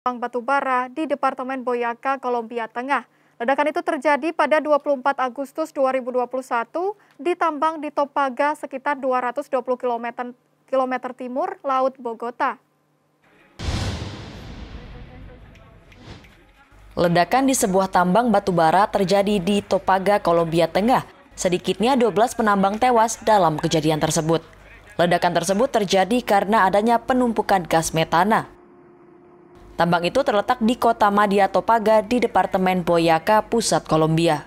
Pang Batubara di Departemen Boyaka, Kolombia Tengah. Ledakan itu terjadi pada 24 Agustus 2021 di tambang di Topaga sekitar 220 km, km timur Laut Bogota. Ledakan di sebuah tambang batubara terjadi di Topaga, Kolombia Tengah. Sedikitnya 12 penambang tewas dalam kejadian tersebut. Ledakan tersebut terjadi karena adanya penumpukan gas metana Tambang itu terletak di kota Madia Topaga di Departemen Boyaka, Pusat Kolombia.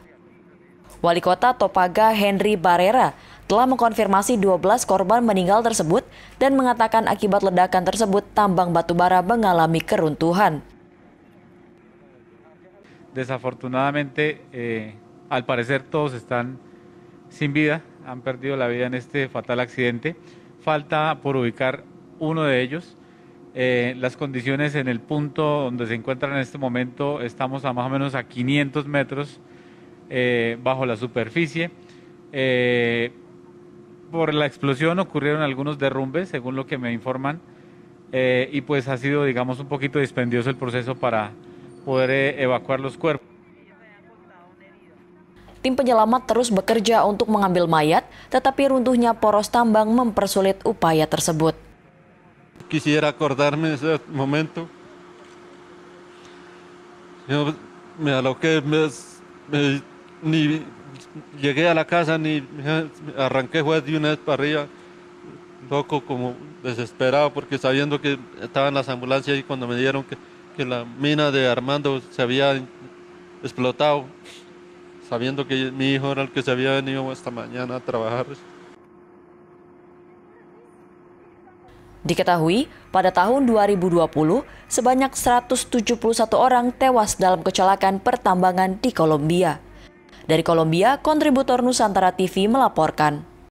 Wali kota Topaga Henry Barrera telah mengkonfirmasi 12 korban meninggal tersebut dan mengatakan akibat ledakan tersebut tambang batubara mengalami keruntuhan. Desafortunadamente, eh, al parecer todos están sin vida, han perdido la vida en este fatal accidente. Falta por ubicar uno de ellos. Eh, las condiciones en el punto donde se encuentran en este momento, estamos a más o menos a 500 metros eh, bajo la superficie. Eh, por la explosión ocurrieron algunos derrumbes, según lo que me informan, y pues ha sido, digamos, un poquito dispendioso el proceso para poder evacuar los cuerpos. Tim penyelamat terus bekerja untuk mengambil mayat, tetapi runtuhnya poros tambang mempersulit upaya tersebut quisiera acordarme de ese momento. Yo me aloqué, me, ni llegué a la casa ni arranqué juez de una vez para arriba, loco como desesperado porque sabiendo que estaban las ambulancias y cuando me dieron que la mina de Armando se había explotado, sabiendo que mi hijo era el que se había venido esta mañana a trabajar. Diketahui, pada tahun 2020, sebanyak 171 orang tewas dalam kecelakaan pertambangan di Kolombia. Dari Kolombia, kontributor Nusantara TV melaporkan.